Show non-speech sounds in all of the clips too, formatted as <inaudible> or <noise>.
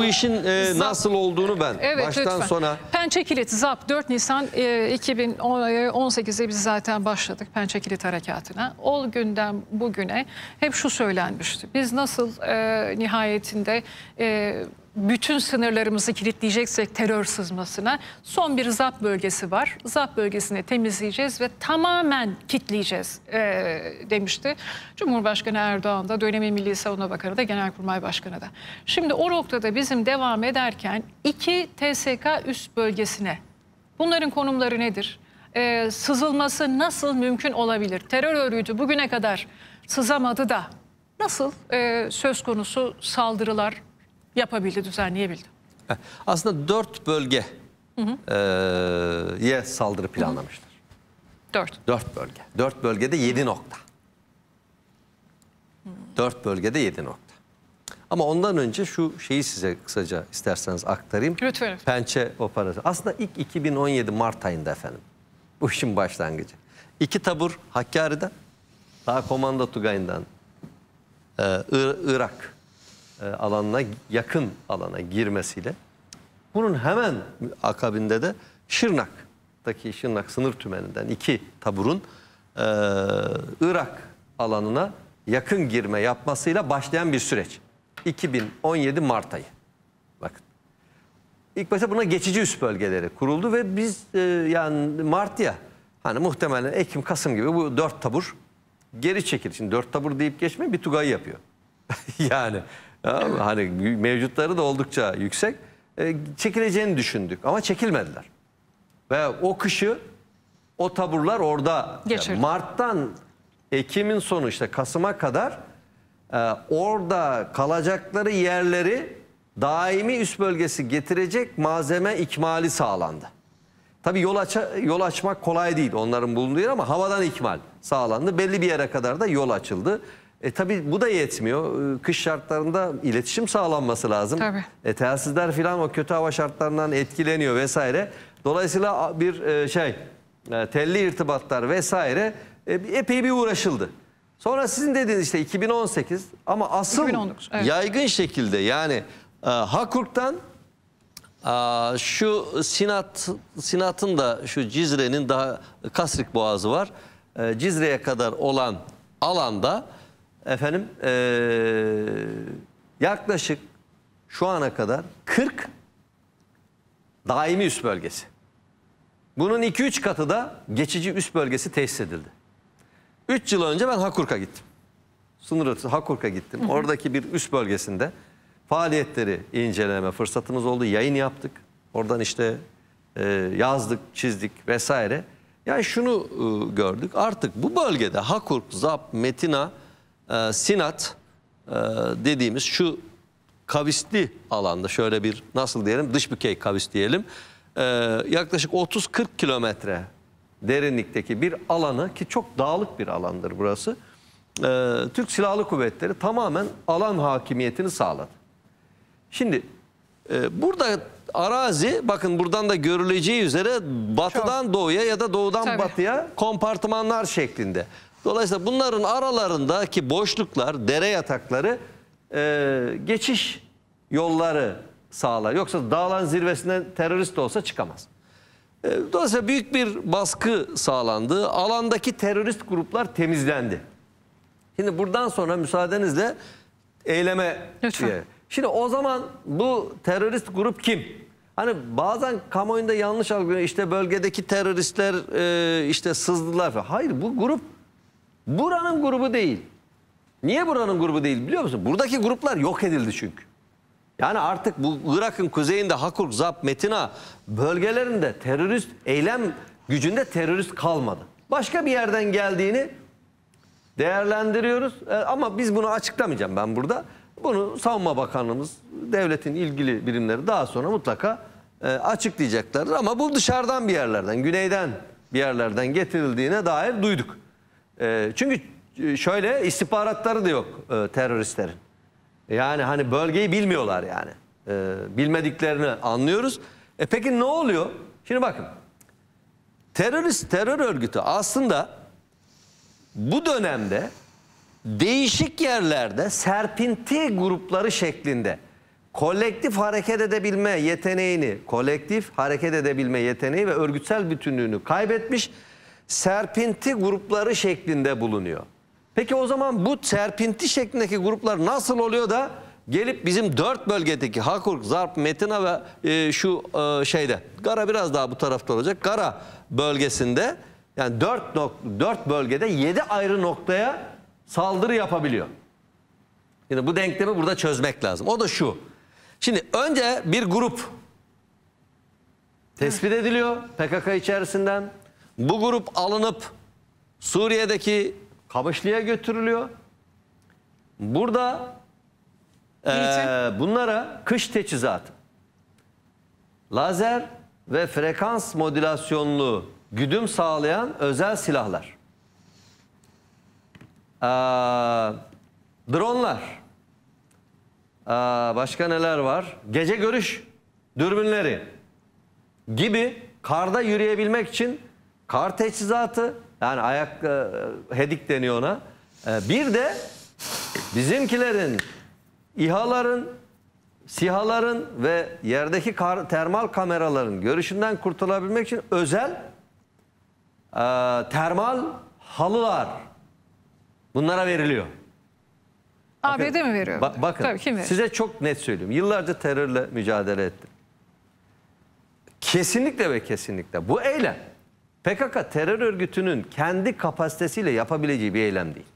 bu işin e, nasıl olduğunu ben evet, baştan lütfen. sona. Pençe Kilit ZAP 4 Nisan e, 2018'de biz zaten başladık Pençe Kilit Harekatı'na. O günden bugüne hep şu söylenmişti. Biz nasıl e, nihayetinde e, bütün sınırlarımızı kilitleyeceksek terör sızmasına son bir zap bölgesi var. Zap bölgesini temizleyeceğiz ve tamamen kitleyeceğiz e, demişti. Cumhurbaşkanı Erdoğan da dönemi Milli Savunma Bakanı da Genelkurmay Başkanı da. Şimdi o noktada bizim devam ederken iki TSK üst bölgesine bunların konumları nedir? E, sızılması nasıl mümkün olabilir? Terör örgütü bugüne kadar sızamadı da nasıl e, söz konusu saldırılar yapabildi, düzenleyebildi. Aslında dört bölge ye saldırı planlamıştır. Dört. Dört bölge. Dört bölgede yedi nokta. Dört bölgede yedi nokta. Ama ondan önce şu şeyi size kısaca isterseniz aktarayım. Lütfen. Pençe operasyonu. Aslında ilk 2017 Mart ayında efendim. Bu işin başlangıcı. İki tabur Hakkari'den, daha komando Tugay'ından, e, Irak e, alanına yakın alana girmesiyle. Bunun hemen akabinde de Şırnak'taki Şırnak sınır tümeninden iki taburun e, Irak alanına yakın girme yapmasıyla başlayan bir süreç. 2017 Mart ayı. Bakın. İlk başta buna geçici üst bölgeleri kuruldu ve biz e, yani Mart ya hani muhtemelen Ekim Kasım gibi bu dört tabur geri çekilir. Şimdi dört tabur deyip geçme bir tugayı yapıyor. <laughs> yani Hani mevcutları da oldukça yüksek. E, çekileceğini düşündük ama çekilmediler. Ve o kışı o taburlar orada. Yani Mart'tan Ekim'in sonu işte Kasım'a kadar e, orada kalacakları yerleri daimi üst bölgesi getirecek malzeme ikmali sağlandı. Tabii yol, aç yol açmak kolay değil onların bulunduğu yer ama havadan ikmal sağlandı. Belli bir yere kadar da yol açıldı. E tabii bu da yetmiyor. Ee, kış şartlarında iletişim sağlanması lazım. Tabii. E, telsizler filan o kötü hava şartlarından etkileniyor vesaire. Dolayısıyla bir e, şey e, telli irtibatlar vesaire e, epey bir uğraşıldı. Sonra sizin dediğiniz işte 2018 ama asıl 2019, evet. yaygın şekilde yani Hakurk'tan şu Sinat Sinat'ın da şu Cizre'nin daha Kasrik Boğazı var. Cizre'ye kadar olan alanda efendim e, yaklaşık şu ana kadar 40 daimi üst bölgesi. Bunun 2-3 katı da geçici üst bölgesi tesis edildi. 3 yıl önce ben Hakurk'a gittim. Sınır ötesi Hakurk'a gittim. Oradaki bir üst bölgesinde faaliyetleri inceleme fırsatımız oldu. Yayın yaptık. Oradan işte e, yazdık, çizdik vesaire. Yani şunu e, gördük. Artık bu bölgede Hakurk, Zap, Metina e, sinat e, dediğimiz şu kavisli alanda şöyle bir nasıl diyelim dış bükey kavis diyelim e, yaklaşık 30-40 kilometre derinlikteki bir alanı ki çok dağlık bir alandır burası e, Türk Silahlı Kuvvetleri tamamen alan hakimiyetini sağladı. Şimdi e, burada arazi bakın buradan da görüleceği üzere batıdan Çok. doğuya ya da doğudan Tabii. batıya kompartımanlar şeklinde. Dolayısıyla bunların aralarındaki boşluklar, dere yatakları e, geçiş yolları sağlar. Yoksa dağların zirvesinden terörist olsa çıkamaz. E, dolayısıyla büyük bir baskı sağlandı. Alandaki terörist gruplar temizlendi. Şimdi buradan sonra müsaadenizle eyleme Lütfen. Şimdi o zaman bu terörist grup kim? Hani bazen kamuoyunda yanlış algılıyor. İşte bölgedeki teröristler e, işte sızdılar falan. Hayır bu grup Buranın grubu değil. Niye buranın grubu değil biliyor musun? Buradaki gruplar yok edildi çünkü. Yani artık bu Irak'ın kuzeyinde Hakurk, Zap, Metina bölgelerinde terörist eylem gücünde terörist kalmadı. Başka bir yerden geldiğini değerlendiriyoruz. E, ama biz bunu açıklamayacağım ben burada. Bunu Savunma Bakanlığımız, devletin ilgili birimleri daha sonra mutlaka e, açıklayacaklardır. Ama bu dışarıdan bir yerlerden, güneyden bir yerlerden getirildiğine dair duyduk. Ee, e, çünkü şöyle istihbaratları da yok e, teröristlerin. Yani hani bölgeyi bilmiyorlar yani. E, bilmediklerini anlıyoruz. E peki ne oluyor? Şimdi bakın. Terörist terör örgütü aslında bu dönemde değişik yerlerde serpinti grupları şeklinde kolektif hareket edebilme yeteneğini, kolektif hareket edebilme yeteneği ve örgütsel bütünlüğünü kaybetmiş serpinti grupları şeklinde bulunuyor. Peki o zaman bu serpinti şeklindeki gruplar nasıl oluyor da gelip bizim dört bölgedeki Hakurk, Zarp, Metina ve e, şu e, şeyde Gara biraz daha bu tarafta olacak. Gara bölgesinde yani dört, nok dört bölgede yedi ayrı noktaya saldırı yapabiliyor. Şimdi bu denklemi burada çözmek lazım. O da şu. Şimdi önce bir grup tespit ediliyor PKK içerisinden. Bu grup alınıp Suriye'deki Kamışlı'ya götürülüyor. Burada e, bunlara kış teçhizatı, lazer ve frekans modülasyonlu güdüm sağlayan özel silahlar. E, dronlar. E, başka neler var? Gece görüş dürbünleri gibi karda yürüyebilmek için kar teçhizatı yani ayak e, hedik deniyor ona. E, bir de bizimkilerin, İHA'ların, SİHA'ların ve yerdeki kar, termal kameraların görüşünden kurtulabilmek için özel e, termal halılar bunlara veriliyor. ABD bakın, mi veriyor? Ba bakın Tabii, kim size çok net söyleyeyim. Yıllarca terörle mücadele ettim. Kesinlikle ve kesinlikle bu eylem PKK terör örgütünün kendi kapasitesiyle yapabileceği bir eylem değil.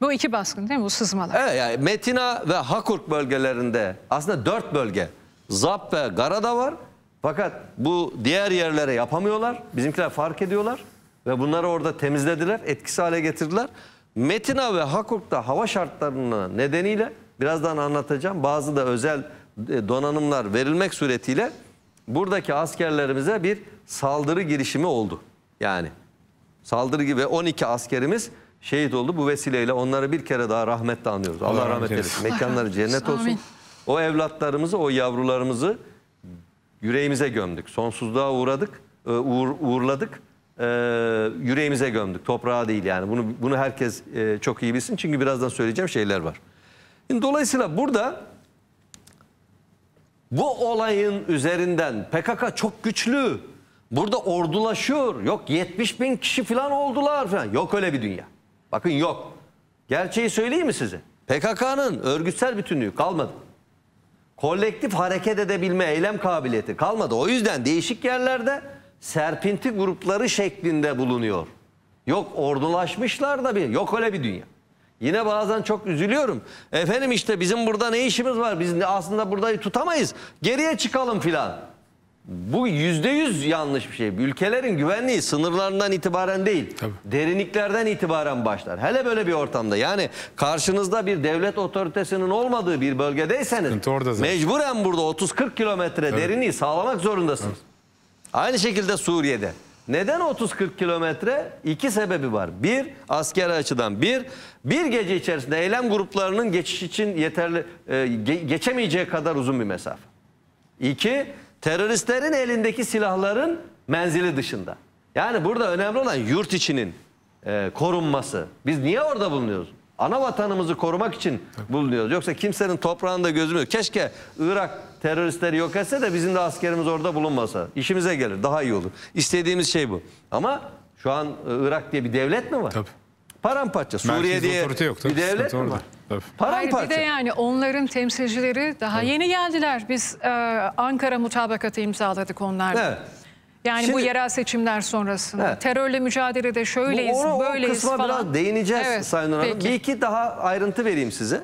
Bu iki baskın değil mi? Bu sızmalar. Evet yani Metina ve Hakurk bölgelerinde aslında dört bölge. Zap ve Garada var. Fakat bu diğer yerlere yapamıyorlar. Bizimkiler fark ediyorlar. Ve bunları orada temizlediler. Etkisiz hale getirdiler. Metina ve Hakurk'ta hava şartlarına nedeniyle birazdan anlatacağım. Bazı da özel e, donanımlar verilmek suretiyle buradaki askerlerimize bir saldırı girişimi oldu. Yani saldırı gibi 12 askerimiz şehit oldu. Bu vesileyle onları bir kere daha rahmetle anıyoruz. Allah, Allah rahmet eylesin. Mekanları cennet olsun. Amin. O evlatlarımızı, o yavrularımızı yüreğimize gömdük. Sonsuzluğa uğradık, e, uğur, uğurladık. E, yüreğimize gömdük. Toprağa değil yani. Bunu bunu herkes e, çok iyi bilsin. Çünkü birazdan söyleyeceğim şeyler var. dolayısıyla burada bu olayın üzerinden PKK çok güçlü. Burada ordulaşıyor. Yok 70 bin kişi falan oldular falan. Yok öyle bir dünya. Bakın yok. Gerçeği söyleyeyim mi size? PKK'nın örgütsel bütünlüğü kalmadı. Kolektif hareket edebilme, eylem kabiliyeti kalmadı. O yüzden değişik yerlerde serpinti grupları şeklinde bulunuyor. Yok ordulaşmışlar da bir, yok öyle bir dünya. Yine bazen çok üzülüyorum. Efendim işte bizim burada ne işimiz var? Biz aslında burayı tutamayız. Geriye çıkalım filan. Bu yüzde yüz yanlış bir şey. Ülkelerin güvenliği sınırlarından itibaren değil, Tabii. derinliklerden itibaren başlar. Hele böyle bir ortamda yani karşınızda bir devlet otoritesinin olmadığı bir bölgedeyseniz mecburen burada 30-40 kilometre derinliği sağlamak zorundasınız. Evet. Aynı şekilde Suriye'de. Neden 30-40 kilometre? İki sebebi var. Bir, askeri açıdan. Bir, bir gece içerisinde eylem gruplarının geçiş için yeterli e, geçemeyeceği kadar uzun bir mesafe. İki, teröristlerin elindeki silahların menzili dışında. Yani burada önemli olan yurt içinin e, korunması. Biz niye orada bulunuyoruz? ana vatanımızı korumak için bulunuyoruz. Yoksa kimsenin toprağında gözümüz yok. Keşke Irak teröristleri yok etse de bizim de askerimiz orada bulunmasa. İşimize gelir daha iyi olur. İstediğimiz şey bu. Ama şu an e, Irak diye bir devlet mi var? Tabii. Paramparça. Suriye diye yok, bir devlet mi var? Tabii. Paramparça. Hayır, bir de yani onların temsilcileri daha evet. yeni geldiler. Biz e, Ankara mutabakatı imzaladık onlarla. Evet. Yani Şimdi, bu yerel seçimler sonrasında evet. terörle mücadelede şöyleyiz, bu, o, böyleyiz o kısma falan. biraz değineceğiz evet, Sayın Nur Hanım. Bir iki daha ayrıntı vereyim size.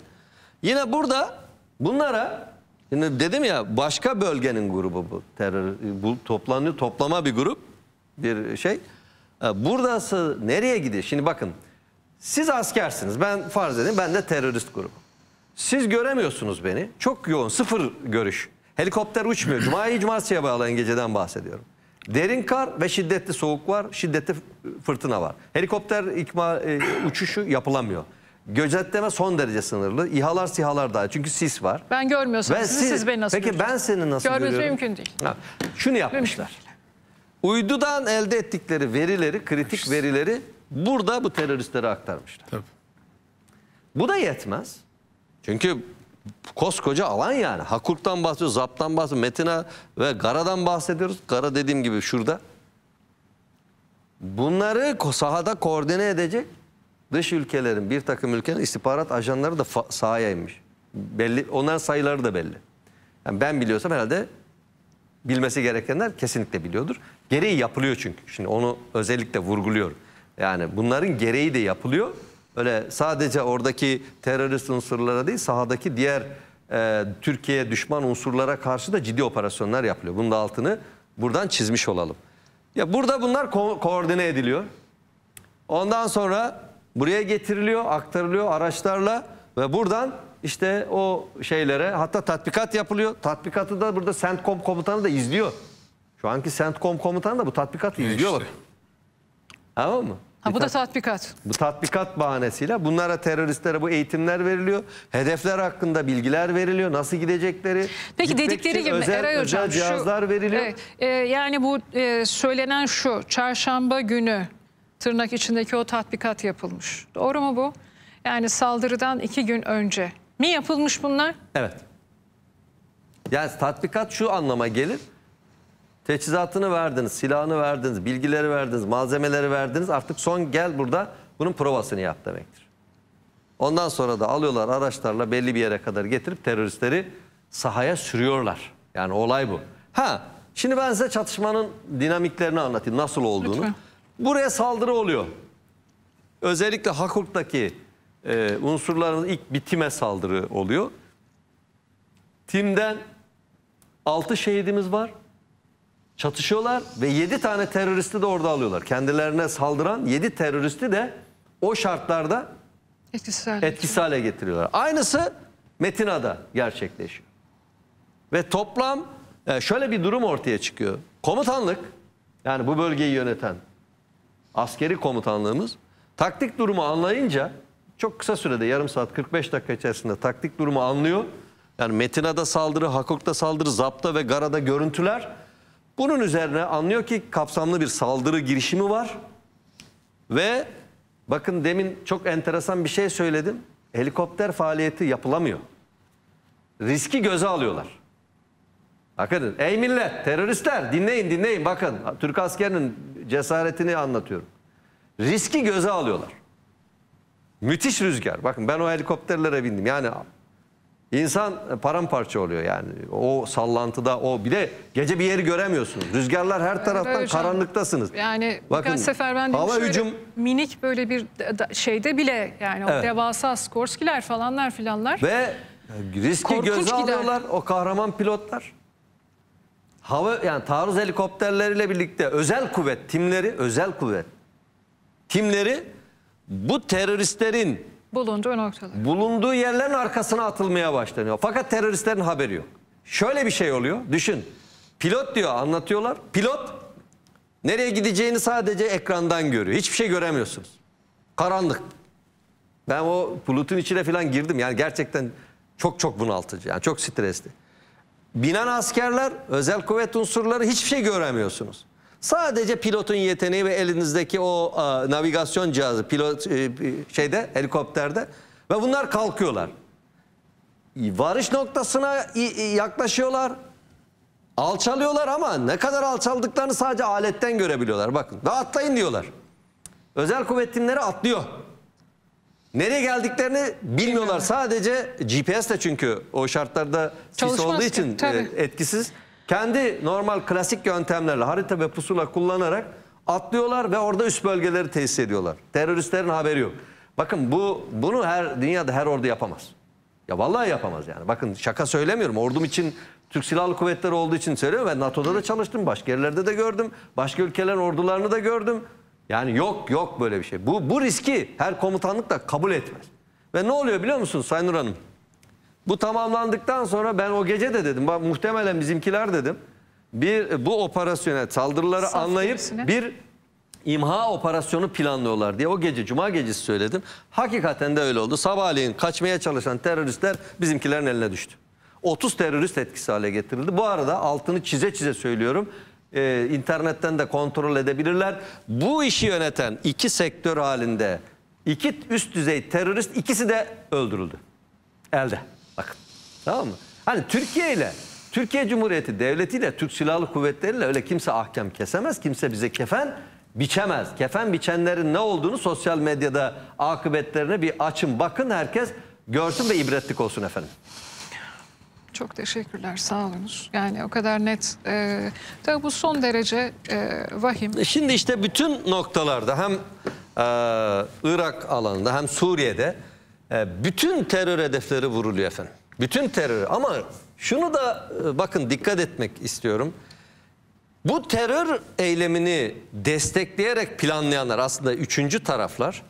Yine burada bunlara Şimdi dedim ya başka bölgenin grubu bu terör bu toplanıyor toplama bir grup bir şey. Ee, buradası nereye gidiyor? Şimdi bakın siz askersiniz ben farz edin ben de terörist grubu. Siz göremiyorsunuz beni çok yoğun sıfır görüş. Helikopter uçmuyor. Cuma'yı cumartesiye bağlayan geceden bahsediyorum. Derin kar ve şiddetli soğuk var, şiddetli fırtına var. Helikopter ikma e, uçuşu yapılamıyor. Gözetleme son derece sınırlı. İHA'lar sihalar daha çünkü sis var. Ben görmüyorsunuz. Ve siz, siz beni nasıl Peki görüyorsun? ben seni nasıl Görmeniz görüyorum? mümkün değil. Ha, şunu yapmışlar. Mümkün. Uydudan elde ettikleri verileri, kritik verileri burada bu teröristlere aktarmışlar. Tabii. Bu da yetmez. Çünkü koskoca alan yani. Hakurk'tan bahsediyoruz, Zap'tan bahsediyoruz, Metina ve Gara'dan bahsediyoruz. Gara dediğim gibi şurada. Bunları sahada koordine edecek dış ülkelerin, bir takım ülkelerin istihbarat ajanları da sahaya inmiş. Belli, onların sayıları da belli. Yani ben biliyorsam herhalde bilmesi gerekenler kesinlikle biliyordur. Gereği yapılıyor çünkü. Şimdi onu özellikle vurguluyorum. Yani bunların gereği de yapılıyor. Öyle sadece oradaki terörist unsurlara değil sahadaki diğer e, Türkiye düşman unsurlara karşı da ciddi operasyonlar yapılıyor. Bunun da altını buradan çizmiş olalım. Ya burada bunlar ko koordine ediliyor. Ondan sonra buraya getiriliyor, aktarılıyor araçlarla ve buradan işte o şeylere hatta tatbikat yapılıyor. Tatbikatı da burada CENTCOM komutanı da izliyor. Şu anki CENTCOM komutanı da bu tatbikatı izliyor işte. bak. Tamam mı? Ha, bu da tatbikat. Bu tatbikat bahanesiyle bunlara teröristlere bu eğitimler veriliyor. Hedefler hakkında bilgiler veriliyor. Nasıl gidecekleri. Peki dedikleri gibi özel, Eray Hocam. Özel cihazlar şu, veriliyor. Evet, e, yani bu e, söylenen şu çarşamba günü tırnak içindeki o tatbikat yapılmış. Doğru mu bu? Yani saldırıdan iki gün önce mi yapılmış bunlar? Evet. Yani tatbikat şu anlama gelir. Teçhizatını verdiniz, silahını verdiniz, bilgileri verdiniz, malzemeleri verdiniz. Artık son gel burada bunun provasını yap demektir. Ondan sonra da alıyorlar araçlarla belli bir yere kadar getirip teröristleri sahaya sürüyorlar. Yani olay bu. Ha şimdi ben size çatışmanın dinamiklerini anlatayım nasıl olduğunu. Lütfen. Buraya saldırı oluyor. Özellikle Hakurt'taki e, unsurların ilk bitime saldırı oluyor. Tim'den 6 şehidimiz var çatışıyorlar ve 7 tane teröristi de orada alıyorlar. Kendilerine saldıran 7 teröristi de o şartlarda etkisiz hale, etkisiz hale getiriyorlar. Aynısı Metina'da gerçekleşiyor. Ve toplam e, şöyle bir durum ortaya çıkıyor. Komutanlık yani bu bölgeyi yöneten askeri komutanlığımız taktik durumu anlayınca çok kısa sürede yarım saat 45 dakika içerisinde taktik durumu anlıyor. Yani Metina'da saldırı, Hakok'ta saldırı, Zap'ta ve Gara'da görüntüler bunun üzerine anlıyor ki kapsamlı bir saldırı girişimi var. Ve bakın demin çok enteresan bir şey söyledim. Helikopter faaliyeti yapılamıyor. Riski göze alıyorlar. Bakın ey millet teröristler dinleyin dinleyin bakın Türk askerinin cesaretini anlatıyorum. Riski göze alıyorlar. Müthiş rüzgar. Bakın ben o helikopterlere bindim. Yani İnsan e, paramparça oluyor yani. O sallantıda o bir de gece bir yeri göremiyorsunuz. Rüzgarlar her taraftan evet, karanlıktasınız. Yani Bakın, sefer ben hava şöyle, hücum minik böyle bir şeyde bile yani evet. o devasa Skorskiler falanlar filanlar. Ve e, riski göze alıyorlar o kahraman pilotlar. Hava yani taarruz helikopterleriyle birlikte özel kuvvet timleri özel kuvvet timleri bu teröristlerin Bulunduğu noktalar. Bulunduğu yerlerin arkasına atılmaya başlanıyor. Fakat teröristlerin haberi yok. Şöyle bir şey oluyor. Düşün. Pilot diyor anlatıyorlar. Pilot nereye gideceğini sadece ekrandan görüyor. Hiçbir şey göremiyorsunuz. Karanlık. Ben o bulutun içine falan girdim. Yani gerçekten çok çok bunaltıcı. Yani çok stresli. Binen askerler, özel kuvvet unsurları hiçbir şey göremiyorsunuz. Sadece pilotun yeteneği ve elinizdeki o e, navigasyon cihazı pilot e, e şeyde helikopterde ve bunlar kalkıyorlar. Varış noktasına yaklaşıyorlar. Alçalıyorlar ama ne kadar alçaldıklarını sadece aletten görebiliyorlar. Bakın daha atlayın diyorlar. Özel kuvvet atlıyor. Nereye geldiklerini bilmiyorlar. Sadece GPS de çünkü o şartlarda sis olduğu için e, tabii. etkisiz. Kendi normal klasik yöntemlerle harita ve pusula kullanarak atlıyorlar ve orada üst bölgeleri tesis ediyorlar. Teröristlerin haberi yok. Bakın bu bunu her dünyada her ordu yapamaz. Ya vallahi yapamaz yani. Bakın şaka söylemiyorum. Ordum için Türk Silahlı Kuvvetleri olduğu için söylüyorum. Ben NATO'da da çalıştım. Başka yerlerde de gördüm. Başka ülkelerin ordularını da gördüm. Yani yok yok böyle bir şey. Bu, bu riski her komutanlık da kabul etmez. Ve ne oluyor biliyor musunuz Sayın Nur Hanım? Bu tamamlandıktan sonra ben o gece de dedim, muhtemelen bizimkiler dedim. Bir bu operasyona saldırıları Saf anlayıp gerisine. bir imha operasyonu planlıyorlar diye o gece cuma gecesi söyledim. Hakikaten de öyle oldu. Sabahleyin kaçmaya çalışan teröristler bizimkilerin eline düştü. 30 terörist etkisi hale getirildi. Bu arada altını çize çize söylüyorum. Ee, internetten de kontrol edebilirler. Bu işi yöneten iki sektör halinde iki üst düzey terörist ikisi de öldürüldü. Elde. Tamam mı? Hani Türkiye ile Türkiye Cumhuriyeti devletiyle Türk Silahlı Kuvvetleriyle öyle kimse ahkam kesemez. Kimse bize kefen biçemez. Kefen biçenlerin ne olduğunu sosyal medyada akıbetlerine bir açın bakın herkes görsün ve ibretlik olsun efendim. Çok teşekkürler sağ olunuz. Yani o kadar net. E, tabii bu son derece e, vahim. E, şimdi işte bütün noktalarda hem e, Irak alanında hem Suriye'de e, bütün terör hedefleri vuruluyor efendim. Bütün terörü ama şunu da e, bakın dikkat etmek istiyorum. Bu terör eylemini destekleyerek planlayanlar aslında üçüncü taraflar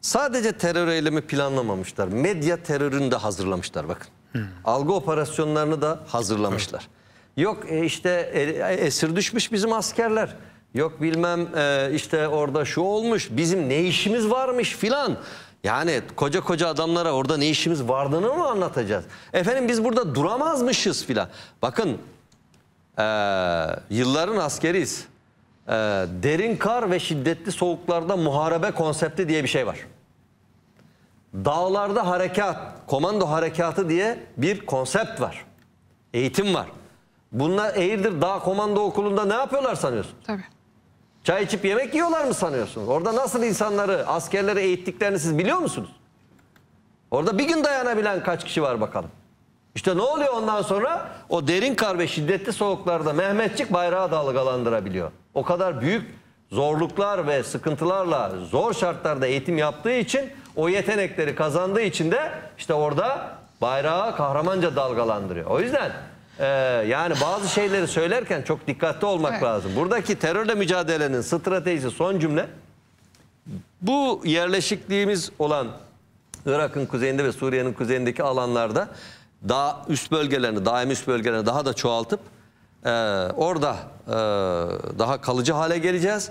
sadece terör eylemi planlamamışlar. Medya terörünü de hazırlamışlar bakın. Hmm. Algı operasyonlarını da hazırlamışlar. Yok e, işte e, esir düşmüş bizim askerler. Yok bilmem işte orada şu olmuş bizim ne işimiz varmış filan. Yani koca koca adamlara orada ne işimiz vardığını mı anlatacağız? Efendim biz burada duramazmışız filan. Bakın ee, yılların askeriyiz. E, derin kar ve şiddetli soğuklarda muharebe konsepti diye bir şey var. Dağlarda harekat, komando harekatı diye bir konsept var. Eğitim var. Bunlar Eğirdir Dağ Komando Okulu'nda ne yapıyorlar sanıyorsun? Tabii. Çay içip yemek yiyorlar mı sanıyorsunuz? Orada nasıl insanları, askerleri eğittiklerini siz biliyor musunuz? Orada bir gün dayanabilen kaç kişi var bakalım. İşte ne oluyor ondan sonra? O derin kar ve şiddetli soğuklarda Mehmetçik bayrağı dalgalandırabiliyor. O kadar büyük zorluklar ve sıkıntılarla zor şartlarda eğitim yaptığı için o yetenekleri kazandığı için de işte orada bayrağı kahramanca dalgalandırıyor. O yüzden ee, yani bazı şeyleri söylerken çok dikkatli olmak evet. lazım. Buradaki terörle mücadelenin stratejisi son cümle. Bu yerleşikliğimiz olan Irak'ın kuzeyinde ve Suriye'nin kuzeyindeki alanlarda daha üst bölgelerini, daimi üst bölgelerini daha da çoğaltıp e, orada e, daha kalıcı hale geleceğiz.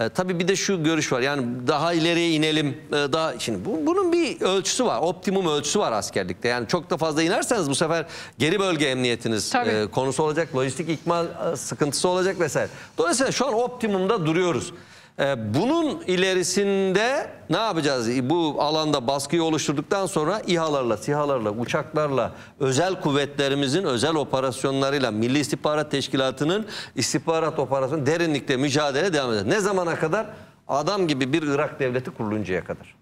E, tabii bir de şu görüş var yani daha ileriye inelim e, daha şimdi bu, bunun bir ölçüsü var optimum ölçüsü var askerlikte yani çok da fazla inerseniz bu sefer geri bölge emniyetiniz e, konusu olacak lojistik ikmal e, sıkıntısı olacak vesaire. Dolayısıyla şu an optimumda duruyoruz. Ee, bunun ilerisinde ne yapacağız? Bu alanda baskıyı oluşturduktan sonra İHA'larla, SİHA'larla, uçaklarla, özel kuvvetlerimizin özel operasyonlarıyla Milli İstihbarat Teşkilatı'nın istihbarat operasyonu derinlikte mücadele devam edecek. Ne zamana kadar? Adam gibi bir Irak devleti kuruluncaya kadar.